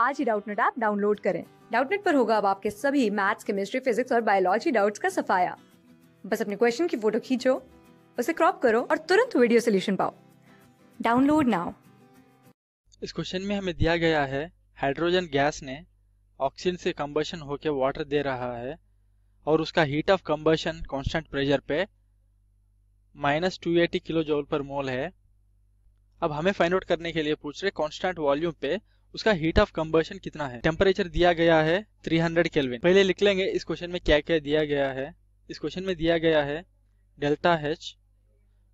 आज ही Doubtnut app download करें डाउटनेट पर होगा अब आपके सभी मैथ्स केमिस्ट्री फिजिक्स और बायोलॉजी डाउट्स का सफाया बस अपने क्वेश्चन की फोटो खींचो उसे क्रॉप करो और तुरंत वीडियो सोल्यूशन पाओ डाउनलोड नाउ इस क्वेश्चन में हमें दिया गया है हाइड्रोजन गैस ने ऑक्सीजन से कंबशन होकर वाटर दे रहा है और उसका heat of combustion constant pressure पे minus two eighty kilojoule per मोल है अब हमें फाइंड आउट करने के लिए पूछ रहे कांस्टेंट वॉल्यूम पे उसका हीट ऑफ कम्बर्शन कितना है टेम्परेचर दिया गया है 300 हंड्रेड पहले लिख लेंगे इस क्वेश्चन में क्या क्या दिया गया है इस क्वेश्चन में दिया गया है डेल्टा एच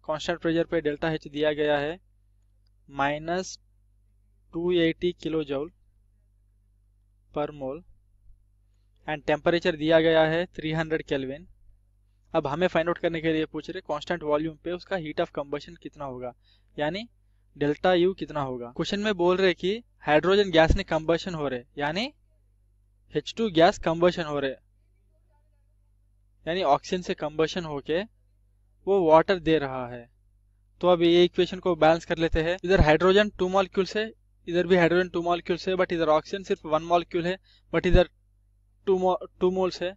कॉन्स्टेंट प्रेजर पर डेल्टा एच दिया गया है minus two eighty kilojoule per mole and temperature दिया गया है 300 कैलविन अब हमें फाइंड आउट करने के लिए पूछ रहे कांस्टेंट वॉल्यूम पे उसका हीट ऑफ कंबशन कितना होगा यानी डेल्टा यू कितना होगा क्वेश्चन में बोल रहे कि हाइड्रोजन गैस ने कंबर्शन हो रहे यानी H2 गैस कंबर्शन हो रहे यानी ऑक्सीजन से कंबर्शन होके वो वाटर दे रहा है तो अब ये इक्वेशन को बैलेंस कर लेते हैं इधर हाइड्रोजन टू मॉलिक्यूल से इधर भी हाइड्रोजन टू मॉलिक्यूल से बट इधर ऑक्सीजन सिर्फ वन मॉलिक्यूल है बट इधर टू टू मोल्स है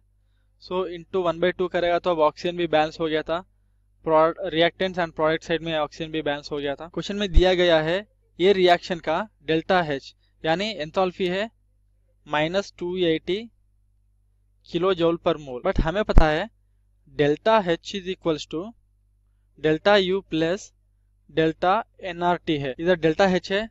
so into one by two करेगा तो अब ऑक्सीजन भी बैलेंस हो गया था रिएक्टेंट्स एंड प्रोडक्ट साइड में ऑक्सीजन भी बैलेंस हो गया था क्वेश्चन में दिया गया है ये रिएक्शन का डेल्टा एच यानी एंथोल्फी है minus two eighty kilojoule per mole but हमें पता है delta H is equals to delta U plus delta N R T है इधर डेल्टा एच है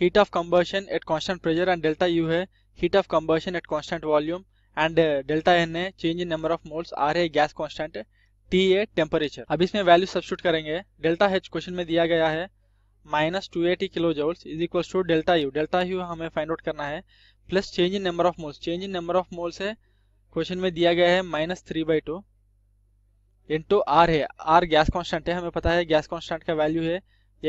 heat of combustion at constant pressure and delta U है heat of combustion at constant volume and delta N है change in number of moles R है gas constant T a temperature अब इसमें value substitute करेंगे delta H question में दिया गया है minus two eighty kilo जोल्स is equal to delta U delta U हमें फाइंड आउट करना है plus change in number of moles change in number of moles है क्वेश्चन में दिया गया है minus three by two into R है R gas constant है हमें पता है गैस कॉन्स्टेंट का वैल्यू है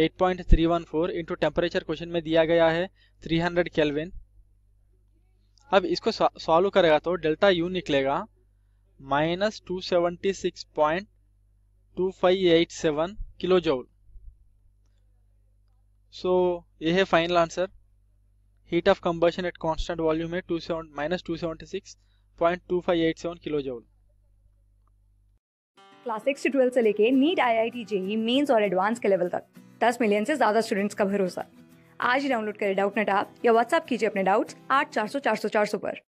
eight point three one four into temperature question में दिया गया है 300 केल्विन अब इसको सॉल्व करेगा तो डेल्टा यू निकलेगा minus two two seventy six point five eight seven kilojoule so यह है final answer heat of combustion at constant volume है two seven minus two seventy six point two five eight seven kilojoule class six से twelfth से लेके NEET I I T JEE mains और advance के level तक दस million से ज्यादा स्टूडेंट्स का भरोसा आज ही डाउनलोड करें डाउट नेट ऐप या व्हाट्सएप कीजिए अपने डाउट्स आठ चार सौ चार सौ चार सौ पर